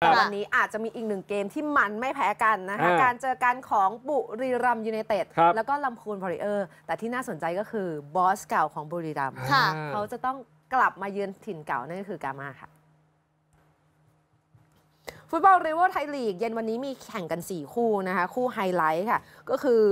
แต่วันนี้อาจจะมีอีกหนึ่งเกมที่มันไม่แพ้กันนะคะการเจอกันของบุรีรัมยูไนเต็ดแล้วก็ลำพูนพอริเออร์แต่ที่น่าสนใจก็คือบอสเก่าของบุรีรัมเขาจะต้องกลับมาเยือนถิ่นเก่านั่นก็คือกามาค่ะฟุตบอลรีเวอร์ไทยลีกเย็นวันนี้มีแข่งกัน 4 คู่นะคะ คู่ไฮไลท์ค่ะ ก็คือ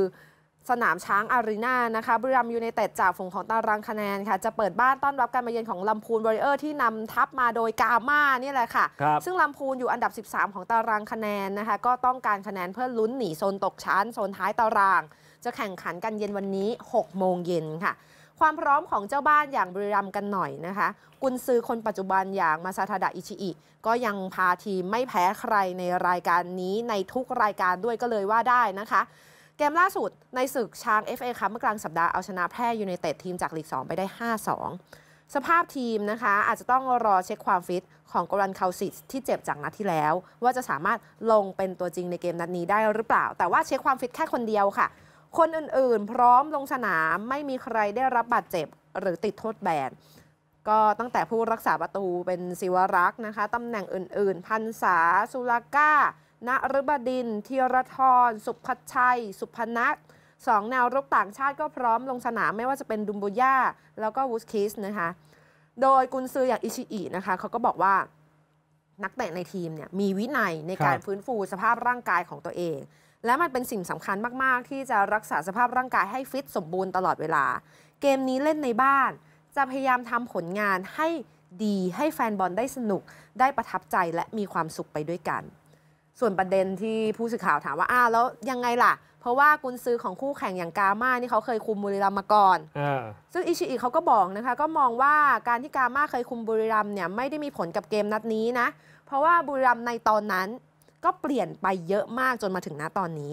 สนามช้าง อารีนานะคะบริรัมยูไนเต็ดจากฝูงของตารางคะแนนค่ะ จะเปิดบ้านต้อนรับการมาเยือนของลำพูนบริเออร์ ที่นำทัพมาโดยกาม่านี่แหละค่ะคซึ่งลำพูนอยู่อันดับ 13 ของตารางคะแนนนะคะก็ต้องการคะแนนเพื่อลุ้นหนีโซนตกชั้น โซนท้ายตาราง จะแข่งขันกันเย็นวันนี้6โมงเย็นค่ะ ความพร้อมของเจ้าบ้านอย่างบริรัมกันหน่อยนะคะ กุนซือคนปัจจุบันอย่างมาซาทาดะอิชิอิก็ยังพาทีมไม่แพ้ใครในรายการนี้ในทุกรายการด้วยก็เลยว่าได้นะคะเกมล่าสุดในศึกช้าง FA คัพเมื่อกลางสัปดาห์เอาชนะแพร่ยูไนเต็ดทีมจากลีก 2 ไปได้ 5-2 สภาพทีมนะคะอาจจะต้องรอเช็คความฟิตของกรันคาซิสที่เจ็บจากนัดที่แล้ว ว่าจะสามารถลงเป็นตัวจริงในเกมนัดนี้ได้หรือเปล่า แต่ว่าเช็คความฟิตแค่คนเดียวค่ะ คนอื่นๆ พร้อมลงสนามไม่มีใครได้รับบาดเจ็บหรือติดโทษแบนก็ตั้งแต่ผู้รักษาประตูเป็นศิวรักษ์นะคะตำแหน่งอื่น ๆพันษาสุลาก้านรบดินทีรทร สุพัชชัย สุพนัทสองแนวรุกต่างชาติก็พร้อมลงสนามไม่ว่าจะเป็นดุมบุย่า แล้วก็วูสคิสนะคะ โดยกุนซืออย่างอิชิอินะคะเขาก็บอกว่านักเตะในทีมเนี่ยมีวินัยในการฟื้นฟูสภาพร่างกายของตัวเอง และมันเป็นสิ่งสำคัญมากๆ ที่จะรักษาสภาพร่างกายให้ฟิตสมบูรณ์ตลอดเวลา เกมนี้เล่นในบ้าน จะพยายามทำผลงานให้ดี ให้แฟนบอลได้สนุก ได้ประทับใจและมีความสุขไปด้วยกันส่วนประเด็นที่ผู้สื่อข่าวถามว่าอ้าวแล้วยังไงล่ะ เพราะว่ากุนซื้อของคู่แข่งอย่างกามานี่เขาเคยคุมบุรีรัมมาก่อนอซึ่งอิชิอิเขาก็บอกนะคะ ก็มองว่าการที่กามาเคยคุมบุรีรัมเนี่ยไม่ได้มีผลกับเกมนัดนี้นะ เพราะว่าบุรีรัมในตอนนั้น ก็เปลี่ยนไปเยอะมากจนมาถึงณตอนนี้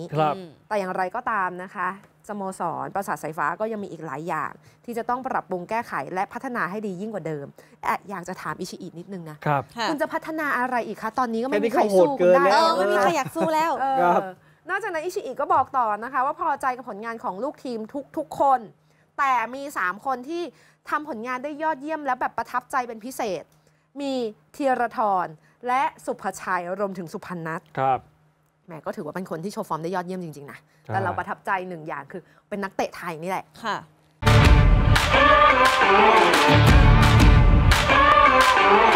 แต่อย่างไรก็ตามนะคะสโมสรประสาทสายฟ้าก็ยังมีอีกหลายอย่าง ที่จะต้องปรับปรุงแก้ไข และพัฒนาให้ดียิ่งกว่าเดิมแอบอยากจะถามอิชิอินิดนึงนะครับคุณจะพัฒนาอะไรอีกคะตอนนี้ก็ไม่มีใครสู้คุณได้ไม่มีใครอยากสู้แล้วนอกจากนั้นอิชิอิก็บอกต่อนะคะว่าพอใจกับผลงานของลูกทีมทุกๆคน แต่มี 3 คนที่ทำผลงานได้ยอดเยี่ยมและแบบประทับใจเป็นพิเศษ มีเทียรทรและสุภชัยรวมถึงสุพรรณนัทครับมก็ถือว่าเป็นคนที่โชว์ฟอร์มได้ยอดเยี่ยมจริง ๆ นะ แต่เราประทับใจหนึ่งอย่างคือเป็นนักเตะไทยนี่แหละ ค่ะ Oh,